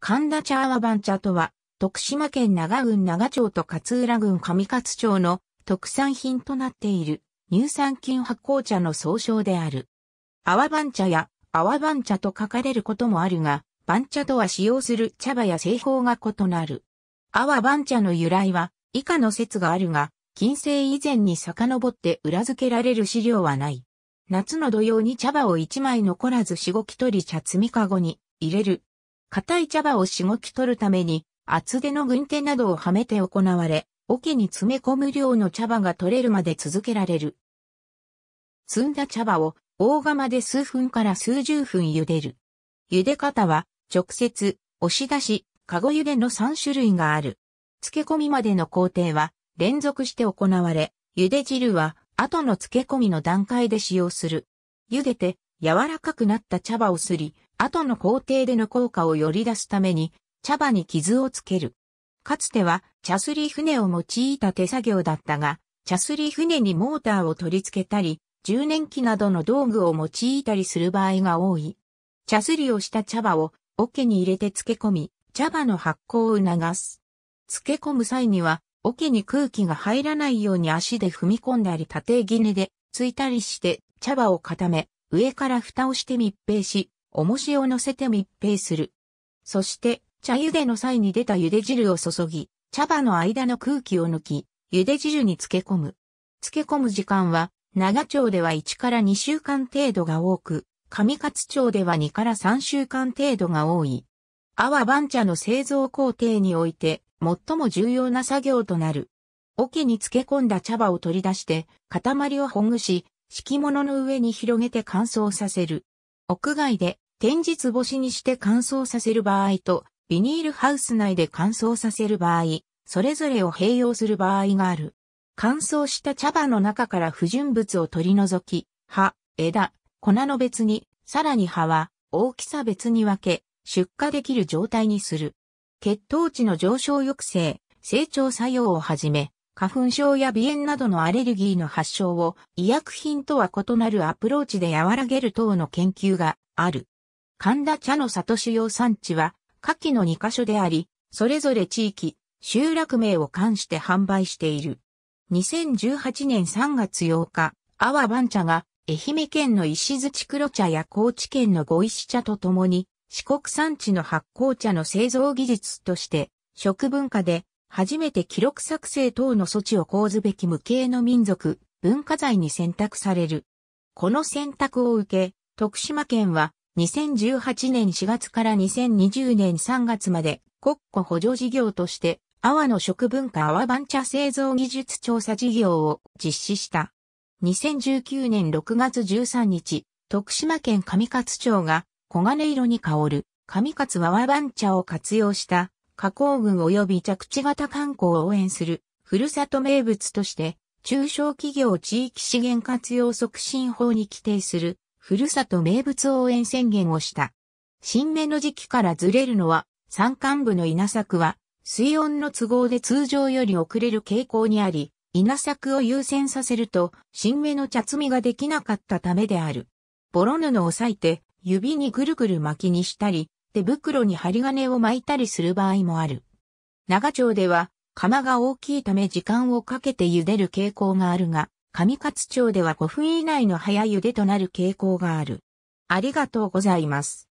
神田茶和番茶とは、徳島県長郡長町と勝浦郡上勝町の特産品となっている乳酸菌発酵茶の総称である。泡番茶や泡番茶と書かれることもあるが、番茶とは使用する茶葉や製法が異なる。泡番茶の由来は以下の説があるが、近世以前に遡って裏付けられる資料はない。夏の土曜に茶葉を一枚残らずしごき取り茶摘みかごに入れる硬い茶葉をしごき取るために、厚手の軍手などをはめて行われ、桶に詰め込む量の茶葉が取れるまで続けられる。積んだ茶葉を大釜で数分から数十分茹でる。茹で方は直接、押し出し、かご茹での3種類がある。漬け込みまでの工程は連続して行われ、茹で汁は後の漬け込みの段階で使用する。茹でて柔らかくなった茶葉をすり、後の工程での効果をより出すために、茶葉に傷をつける。かつては、茶すり船を用いた手作業だったが、茶すり船にモーターを取り付けたり、充電器などの道具を用いたりする場合が多い。茶すりをした茶葉を桶に入れて漬け込み、茶葉の発酵を促す。漬け込む際には、桶に空気が入らないように足で踏み込んだり縦ぎねでついたりして茶葉を固め、上から蓋をして密閉し、重しを乗せて密閉する。そして、茶茹での際に出た茹で汁を注ぎ、茶葉の間の空気を抜き、茹で汁に漬け込む。漬け込む時間は、長町では1から2週間程度が多く、上勝町では2から3週間程度が多い。阿波番茶の製造工程において、最も重要な作業となる。桶に漬け込んだ茶葉を取り出して、塊をほぐし、敷物の上に広げて乾燥させる。屋外で展示ぼしにして乾燥させる場合と、ビニールハウス内で乾燥させる場合、それぞれを併用する場合がある。乾燥した茶葉の中から不純物を取り除き、葉、枝、粉の別に、さらに葉は大きさ別に分け、出荷できる状態にする。血糖値の上昇抑制、成長作用をはじめ、花粉症や鼻炎などのアレルギーの発症を医薬品とは異なるアプローチで和らげる等の研究がある。神田茶の里主要産地は下記の2カ所であり、それぞれ地域、集落名を冠して販売している。2018年3月8日、阿波番茶が愛媛県の石槌黒茶や高知県の五石茶とともに四国産地の発酵茶の製造技術として食文化で初めて記録作成等の措置を講ずべき無形の民族、文化財に選択される。この選択を受け、徳島県は2018年4月から2020年3月まで国庫補助事業として、阿波の食文化阿波番茶製造技術調査事業を実施した。2019年6月13日、徳島県上勝町が黄金色に香る上勝阿波番茶を活用した加工群及び着地型観光を応援する、ふるさと名物として、中小企業地域資源活用促進法に規定する、ふるさと名物応援宣言をした。新芽の時期からずれるのは、山間部の稲作は、水温の都合で通常より遅れる傾向にあり、稲作を優先させると、新芽の茶摘みができなかったためである。ボロ布を裂いて、指にぐるぐる巻きにしたり、手袋に針金を巻いたりする場合もある。長丁では、釜が大きいため時間をかけて茹でる傾向があるが、上勝町では5分以内の早茹でとなる傾向がある。ありがとうございます。